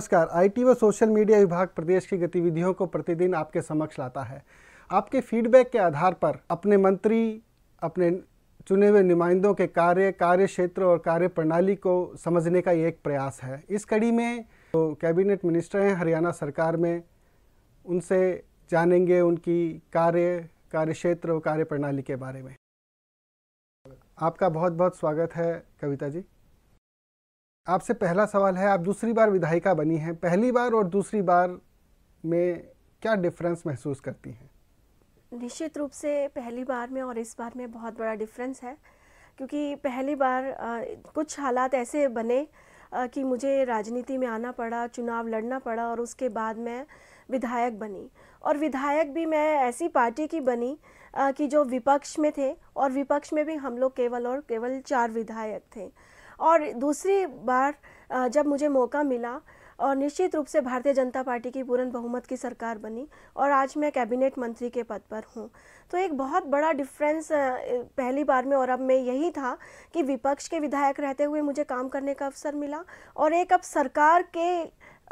नमस्कार आईटी व social media विभाग प्रदेश की गतिविधियों को प्रतिदिन आपके समक्ष लाता है आपके फीडबैक के आधार पर अपने मंत्री अपने चुने हुए नुमाइंदों के कार्य कार्य क्षेत्र और कार्य प्रणाली को समझने का एक प्रयास है इस कड़ी में तो कैबिनेट मिनिस्टर हैं हरियाणा सरकार में उनसे जानेंगे उनकी कार्य कार्य क्षेत्र और कार्य प्रणाली के बारे में आपका बहुत बहुत स्वागत है कविता जी आपसे पहला सवाल है आप दूसरी बार विधायिका बनी हैं पहली बार और दूसरी बार में क्या डिफरेंस महसूस करती हैं निश्चित रूप से पहली बार में और इस बार में बहुत बड़ा डिफरेंस है क्योंकि पहली बार कुछ हालात ऐसे बने कि मुझे राजनीति में आना पड़ा चुनाव लड़ना पड़ा और उसके बाद मैं विधायक बनी और विधायक भी मैं ऐसी पार्टी की बनी कि जो विपक्ष में थे और विपक्ष में भी हम लोग केवल और केवल चार विधायक थे और दूसरी बार जब मुझे मौका मिला और निश्चित रूप से भारतीय जनता पार्टी की पूर्ण बहुमत की सरकार बनी और आज मैं कैबिनेट मंत्री के पद पर हूँ तो एक बहुत बड़ा डिफरेंस पहली बार में और अब में यही था कि विपक्ष के विधायक रहते हुए मुझे काम करने का अवसर मिला और एक अब सरकार के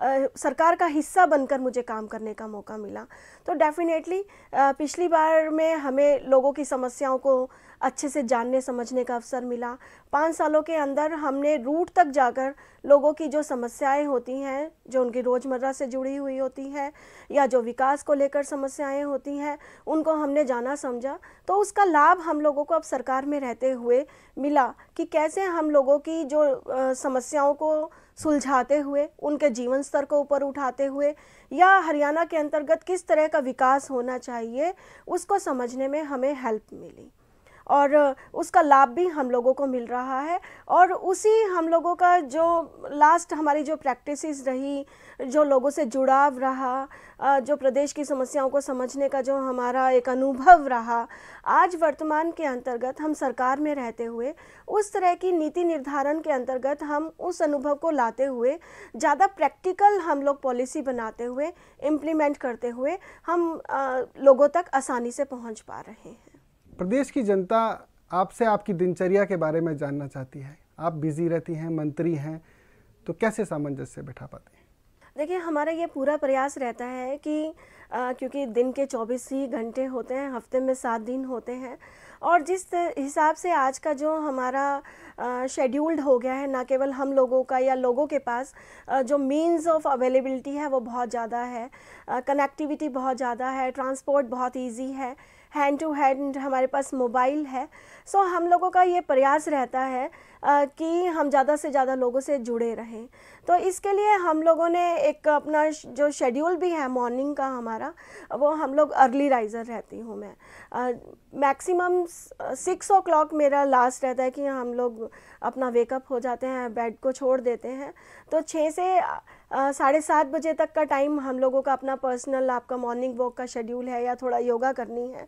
सरकार का हिस्सा बनकर मुझे काम करने का मौका मिला तो डेफिनेटली पिछली बार में हमें लोगों की समस्याओं को अच्छे से जानने समझने का अवसर मिला पाँच सालों के अंदर हमने रूट तक जाकर लोगों की जो समस्याएं होती हैं जो उनकी रोज़मर्रा से जुड़ी हुई होती हैं या जो विकास को लेकर समस्याएं होती हैं उनको हमने जाना समझा तो उसका लाभ हम लोगों को अब सरकार में रहते हुए मिला कि कैसे हम लोगों की जो समस्याओं को सुलझाते हुए उनके जीवन स्तर को ऊपर उठाते हुए या हरियाणा के अंतर्गत किस तरह का विकास होना चाहिए उसको समझने में हमें हेल्प मिली और उसका लाभ भी हम लोगों को मिल रहा है और उसी हम लोगों का जो लास्ट हमारी जो प्रैक्टिसेस रही जो लोगों से जुड़ाव रहा जो प्रदेश की समस्याओं को समझने का जो हमारा एक अनुभव रहा आज वर्तमान के अंतर्गत हम सरकार में रहते हुए उस तरह की नीति निर्धारण के अंतर्गत हम उस अनुभव को लाते हुए ज़्यादा प्रैक्टिकल हम लोग पॉलिसी बनाते हुए इम्प्लीमेंट करते हुए हम लोगों तक आसानी से पहुंच पा रहे हैं प्रदेश की जनता आपसे आपकी दिनचर्या के बारे में जानना चाहती है आप बिजी रहती हैं मंत्री हैं तो कैसे सामंजस्य बैठा पाते हैं देखिए हमारा ये पूरा प्रयास रहता है कि आ, क्योंकि दिन के 24 ही घंटे होते हैं हफ्ते में सात दिन होते हैं और जिस हिसाब से आज का जो हमारा शेड्यूल्ड हो गया है ना केवल हम लोगों का या लोगों के पास आ, जो मीन्स ऑफ अवेलेबिलिटी है वो बहुत ज़्यादा है कनेक्टिविटी बहुत ज़्यादा है ट्रांसपोर्ट बहुत ईजी है हैंड टू हैंड हमारे पास मोबाइल है सो so, हम लोगों का ये प्रयास रहता है कि हम ज़्यादा से ज़्यादा लोगों से जुड़े रहें तो इसके लिए हम लोगों ने एक अपना जो शेड्यूल भी है मॉर्निंग का हमारा वो हम लोग अर्ली राइज़र रहती हूँ मैं मैक्सिमम सिक्स ओ क्लॉक मेरा लास्ट रहता है कि हम लोग अपना वेकअप हो जाते हैं बेड को छोड़ देते हैं तो छः से साढ़े सात बजे तक का टाइम हम लोगों का अपना पर्सनल आपका मॉर्निंग वॉक का शेड्यूल है या थोड़ा योगा करनी है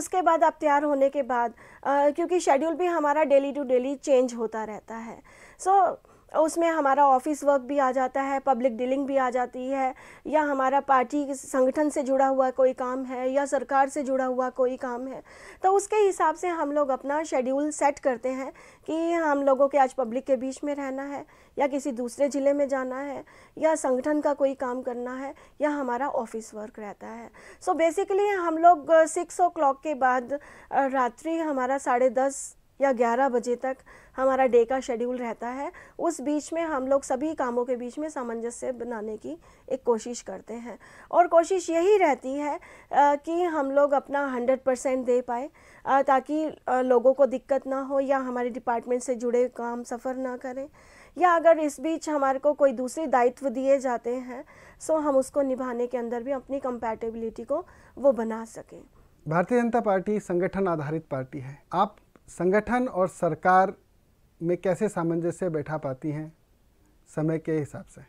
उसके बाद आप तैयार होने के बाद आ, क्योंकि शेड्यूल भी हमारा डेली टू डेली चेंज होता रहता है सो so, उसमें हमारा ऑफिस वर्क भी आ जाता है पब्लिक डीलिंग भी आ जाती है या हमारा पार्टी संगठन से जुड़ा हुआ कोई काम है या सरकार से जुड़ा हुआ कोई काम है तो उसके हिसाब से हम लोग अपना शेड्यूल सेट करते हैं कि हम लोगों के आज पब्लिक के बीच में रहना है या किसी दूसरे ज़िले में जाना है या संगठन का कोई काम करना है या हमारा ऑफिस वर्क रहता है सो so बेसिकली हम लोग सिक्स ओ के बाद रात्रि हमारा साढ़े दस या 11 बजे तक हमारा डे का शेड्यूल रहता है उस बीच में हम लोग सभी कामों के बीच में सामंजस्य बनाने की एक कोशिश करते हैं और कोशिश यही रहती है कि हम लोग अपना 100 परसेंट दे पाए ताकि लोगों को दिक्कत ना हो या हमारे डिपार्टमेंट से जुड़े काम सफ़र ना करें या अगर इस बीच हमारे को कोई दूसरे दायित्व दिए जाते हैं सो तो हम उसको निभाने के अंदर भी अपनी कंपैटिबिलिटी को वो बना सकें भारतीय जनता पार्टी संगठन आधारित पार्टी है आप संगठन और सरकार में कैसे सामंजस्य बैठा पाती हैं समय के हिसाब से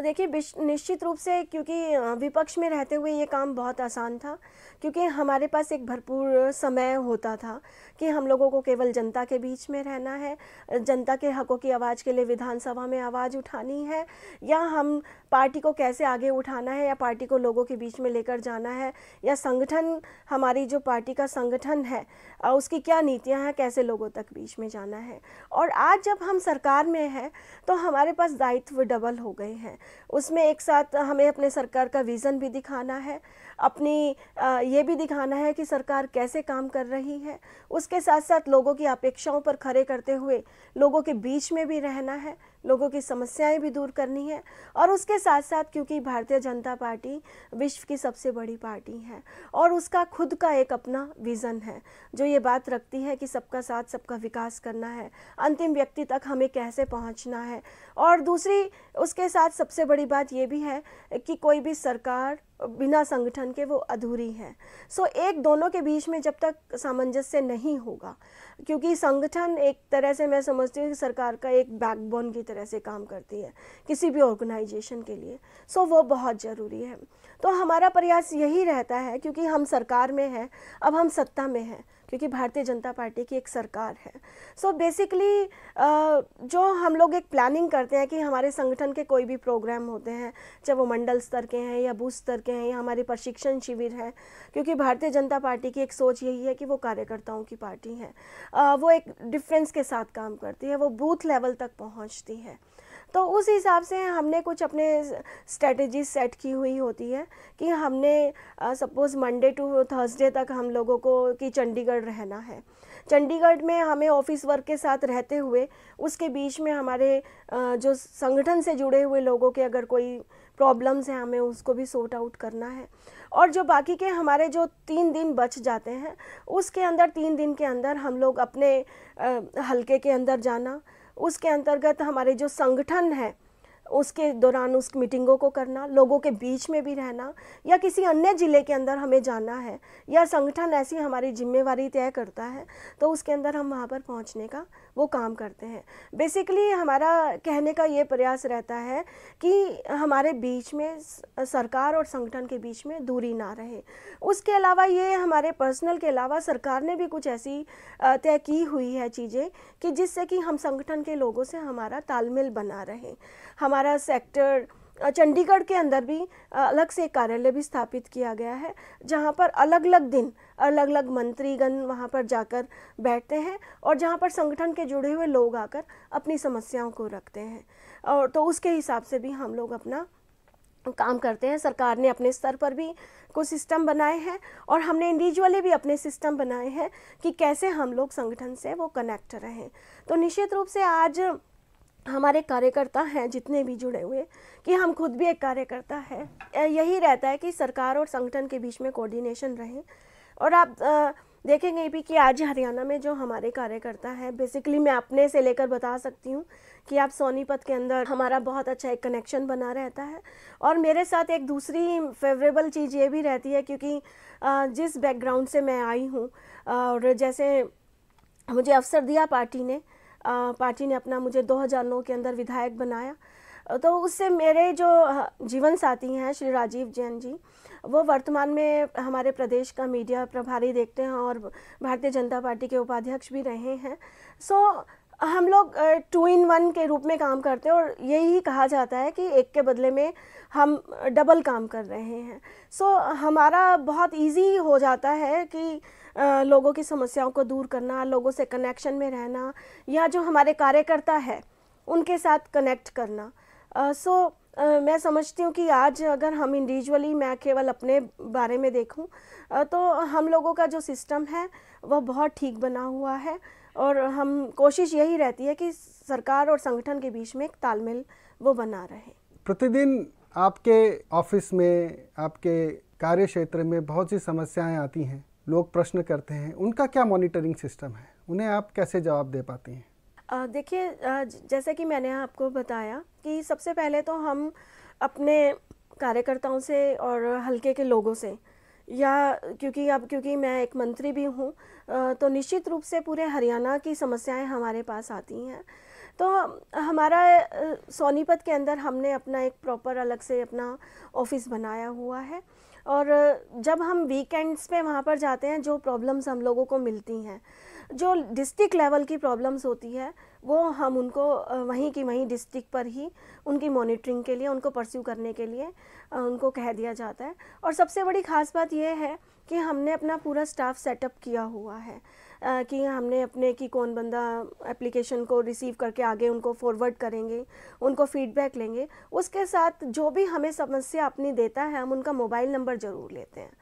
देखिए निश्चित रूप से क्योंकि विपक्ष में रहते हुए ये काम बहुत आसान था क्योंकि हमारे पास एक भरपूर समय होता था कि हम लोगों को केवल जनता के बीच में रहना है जनता के हकों की आवाज़ के लिए विधानसभा में आवाज़ उठानी है या हम पार्टी को कैसे आगे उठाना है या पार्टी को लोगों के बीच में लेकर जाना है या संगठन हमारी जो पार्टी का संगठन है उसकी क्या नीतियाँ हैं कैसे लोगों तक बीच में जाना है और आज जब हम सरकार में हैं तो हमारे पास दायित्व डबल हो गए हैं उसमें एक साथ हमें अपने सरकार का विज़न भी दिखाना है अपनी ये भी दिखाना है कि सरकार कैसे काम कर रही है उसके साथ साथ लोगों की अपेक्षाओं पर खड़े करते हुए लोगों के बीच में भी रहना है लोगों की समस्याएं भी दूर करनी है और उसके साथ साथ क्योंकि भारतीय जनता पार्टी विश्व की सबसे बड़ी पार्टी है और उसका खुद का एक अपना विज़न है जो ये बात रखती है कि सबका साथ सबका विकास करना है अंतिम व्यक्ति तक हमें कैसे पहुंचना है और दूसरी उसके साथ सबसे बड़ी बात ये भी है कि कोई भी सरकार बिना संगठन के वो अधूरी है सो so, एक दोनों के बीच में जब तक सामंजस्य नहीं होगा क्योंकि संगठन एक तरह से मैं समझती हूँ कि सरकार का एक बैकबोन की तरह से काम करती है किसी भी ऑर्गेनाइजेशन के लिए सो so, वो बहुत ज़रूरी है तो हमारा प्रयास यही रहता है क्योंकि हम सरकार में हैं अब हम सत्ता में हैं क्योंकि भारतीय जनता पार्टी की एक सरकार है सो so बेसिकली जो हम लोग एक प्लानिंग करते हैं कि हमारे संगठन के कोई भी प्रोग्राम होते हैं चाहे वो मंडल स्तर के हैं या बूथ स्तर के हैं या हमारे प्रशिक्षण शिविर हैं क्योंकि भारतीय जनता पार्टी की एक सोच यही है कि वो कार्यकर्ताओं की पार्टी है वो एक डिफरेंस के साथ काम करती है वो बूथ लेवल तक पहुँचती है तो उस हिसाब से हमने कुछ अपने स्ट्रेटजी सेट की हुई होती है कि हमने सपोज़ मंडे टू थर्सडे तक हम लोगों को कि चंडीगढ़ रहना है चंडीगढ़ में हमें ऑफिस वर्क के साथ रहते हुए उसके बीच में हमारे जो संगठन से जुड़े हुए लोगों के अगर कोई प्रॉब्लम्स हैं हमें उसको भी सॉर्ट आउट करना है और जो बाकी के हमारे जो तीन दिन बच जाते हैं उसके अंदर तीन दिन के अंदर हम लोग अपने हल्के के अंदर जाना उसके अंतर्गत हमारे जो संगठन हैं उसके दौरान उस मीटिंगों को करना लोगों के बीच में भी रहना या किसी अन्य ज़िले के अंदर हमें जाना है या संगठन ऐसी हमारी जिम्मेवारी तय करता है तो उसके अंदर हम वहाँ पर पहुँचने का वो काम करते हैं बेसिकली हमारा कहने का ये प्रयास रहता है कि हमारे बीच में सरकार और संगठन के बीच में दूरी ना रहे उसके अलावा ये हमारे पर्सनल के अलावा सरकार ने भी कुछ ऐसी तय की हुई है चीज़ें कि जिससे कि हम संगठन के लोगों से हमारा तालमेल बना रहे हमारा हमारा सेक्टर चंडीगढ़ के अंदर भी अलग से एक कार्यालय भी स्थापित किया गया है जहाँ पर अलग अलग दिन अलग अलग मंत्रीगण वहाँ पर जाकर बैठते हैं और जहाँ पर संगठन के जुड़े हुए लोग आकर अपनी समस्याओं को रखते हैं और तो उसके हिसाब से भी हम लोग अपना काम करते हैं सरकार ने अपने स्तर पर भी कुछ सिस्टम बनाए हैं और हमने इंडिविजुअली भी अपने सिस्टम बनाए हैं कि कैसे हम लोग संगठन से वो कनेक्ट रहें तो निश्चित रूप से आज हमारे कार्यकर्ता हैं जितने भी जुड़े हुए कि हम खुद भी एक कार्यकर्ता है यही रहता है कि सरकार और संगठन के बीच में कोऑर्डिनेशन रहे और आप देखेंगे भी कि आज हरियाणा में जो हमारे कार्यकर्ता हैं बेसिकली मैं अपने से लेकर बता सकती हूँ कि आप सोनीपत के अंदर हमारा बहुत अच्छा एक कनेक्शन बना रहता है और मेरे साथ एक दूसरी फेवरेबल चीज़ ये भी रहती है क्योंकि जिस बैकग्राउंड से मैं आई हूँ और जैसे मुझे अवसर दिया पार्टी ने पार्टी ने अपना मुझे 2009 के अंदर विधायक बनाया तो उससे मेरे जो जीवन साथी हैं श्री राजीव जैन जी वो वर्तमान में हमारे प्रदेश का मीडिया प्रभारी देखते हैं और भारतीय जनता पार्टी के उपाध्यक्ष भी रहे हैं सो हम लोग टू इन वन के रूप में काम करते हैं और यही कहा जाता है कि एक के बदले में हम डबल काम कर रहे हैं सो so, हमारा बहुत इजी हो जाता है कि लोगों की समस्याओं को दूर करना लोगों से कनेक्शन में रहना या जो हमारे कार्यकर्ता है उनके साथ कनेक्ट करना सो मैं समझती हूँ कि आज अगर हम इंडिविजुअली मैं केवल अपने बारे में देखूँ तो हम लोगों का जो सिस्टम है वह बहुत ठीक बना हुआ है और हम कोशिश यही रहती है कि सरकार और संगठन के बीच में एक तालमेल वो बना रहे प्रतिदिन आपके ऑफिस में आपके कार्य क्षेत्र में बहुत सी समस्याएं आती हैं लोग प्रश्न करते हैं उनका क्या मॉनिटरिंग सिस्टम है उन्हें आप कैसे जवाब दे पाते हैं देखिए जैसा कि मैंने आपको बताया कि सबसे पहले तो हम अपने कार्यकर्ताओं से और हल्के के लोगों से या क्योंकि अब क्योंकि मैं एक मंत्री भी हूँ तो निश्चित रूप से पूरे हरियाणा की समस्याएं हमारे पास आती हैं तो हमारा सोनीपत के अंदर हमने अपना एक प्रॉपर अलग से अपना ऑफिस बनाया हुआ है और जब हम वीकेंड्स पे वहाँ पर जाते हैं जो प्रॉब्लम्स हम लोगों को मिलती हैं जो डिस्ट्रिक्ट लेवल की प्रॉब्लम्स होती है वो हम उनको वहीं की वहीं डिस्ट्रिक्ट पर ही उनकी मॉनिटरिंग के लिए उनको परस्यू करने के लिए उनको कह दिया जाता है और सबसे बड़ी ख़ास बात यह है कि हमने अपना पूरा स्टाफ सेटअप किया हुआ है कि हमने अपने कि कौन बंदा एप्लीकेशन को रिसीव करके आगे उनको फॉरवर्ड करेंगे उनको फीडबैक लेंगे उसके साथ जो भी हमें समस्या अपनी देता है हम उनका मोबाइल नंबर ज़रूर लेते हैं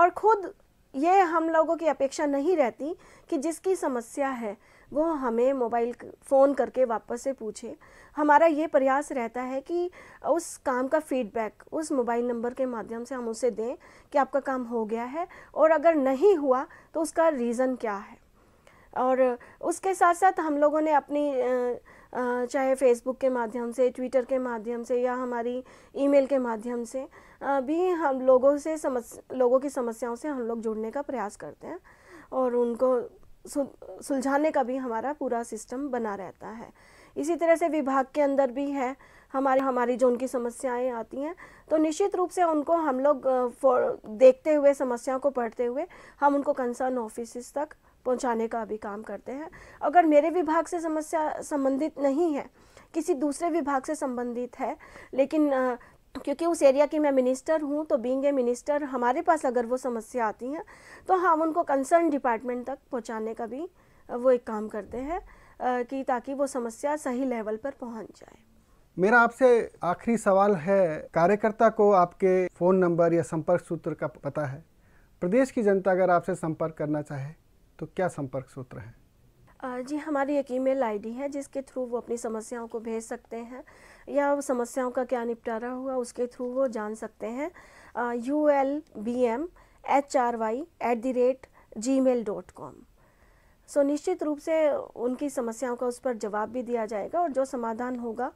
और ख़ुद ये हम लोगों की अपेक्षा नहीं रहती कि जिसकी समस्या है वो हमें मोबाइल फ़ोन करके वापस से पूछे हमारा ये प्रयास रहता है कि उस काम का फीडबैक उस मोबाइल नंबर के माध्यम से हम उसे दें कि आपका काम हो गया है और अगर नहीं हुआ तो उसका रीज़न क्या है और उसके साथ साथ हम लोगों ने अपनी चाहे फेसबुक के माध्यम से ट्विटर के माध्यम से या हमारी ईमेल के माध्यम से भी हम लोगों से समस्या लोगों की समस्याओं से हम लोग जुड़ने का प्रयास करते हैं और उनको सुलझाने का भी हमारा पूरा सिस्टम बना रहता है इसी तरह से विभाग के अंदर भी है हमारे हमारी जो उनकी समस्याएं आती हैं तो निश्चित रूप से उनको हम लोग देखते हुए समस्याओं को पढ़ते हुए हम उनको कंसर्न ऑफिस तक पहुंचाने का भी काम करते हैं अगर मेरे विभाग से समस्या संबंधित नहीं है किसी दूसरे विभाग से संबंधित है लेकिन क्योंकि उस एरिया की मैं मिनिस्टर हूँ तो बींग ए मिनिस्टर हमारे पास अगर वो समस्या आती हैं तो हम उनको कंसर्न डिपार्टमेंट तक पहुँचाने का भी वो एक काम करते हैं कि ताकि वो समस्या सही लेवल पर पहुँच जाए मेरा आपसे आखिरी सवाल है कार्यकर्ता को आपके फ़ोन नंबर या संपर्क सूत्र का पता है प्रदेश की जनता अगर आपसे संपर्क करना चाहे तो क्या संपर्क सूत्र है जी हमारी एक ईमेल आईडी है जिसके थ्रू वो अपनी समस्याओं को भेज सकते हैं या समस्याओं का क्या निपटारा हुआ उसके थ्रू वो जान सकते हैं U L B M H R Y at the rate Gmail dot com so निश्चित रूप से उनकी समस्याओं का उस पर जवाब भी दिया जाएगा और जो समाधान होगा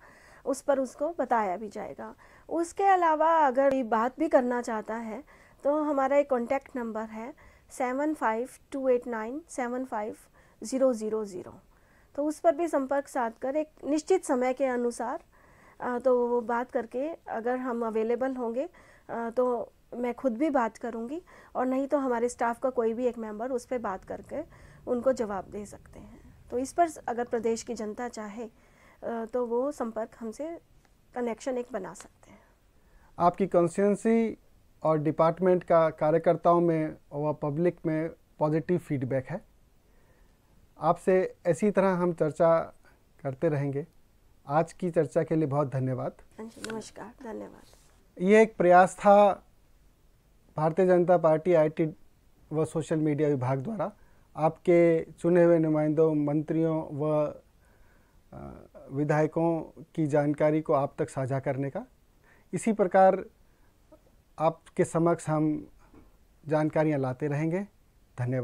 उस पर उसको बताया भी जाएगा उसके अलावा अगर ये बात भी करना चाहता है तो हमारा एक कॉन्टैक्ट नंबर है seven five two eight nine seven five zero zero zero तो उस पर भी संपर्क साध कर एक निश्चित समय के अनुसार तो वो बात करके अगर हम अवेलेबल होंगे तो मैं खुद भी बात करूँगी और नहीं तो हमारे स्टाफ का कोई भी एक मेंबर उस पर बात करके उनको जवाब दे सकते हैं तो इस पर अगर प्रदेश की जनता चाहे तो वो संपर्क हमसे कनेक्शन एक बना सकते हैं आपकी कंस्टिटेंसी और डिपार्टमेंट का कार्यकर्ताओं में और पब्लिक में पॉजिटिव फीडबैक है आपसे ऐसी तरह हम चर्चा करते रहेंगे आज की चर्चा के लिए बहुत धन्यवाद हाँ नमस्कार धन्यवाद ये एक प्रयास था भारतीय जनता पार्टी आईटी व सोशल मीडिया विभाग द्वारा आपके चुने हुए नुमाइंदों मंत्रियों व विधायकों की जानकारी को आप तक साझा करने का इसी प्रकार आपके समक्ष हम जानकारियाँ लाते रहेंगे धन्यवाद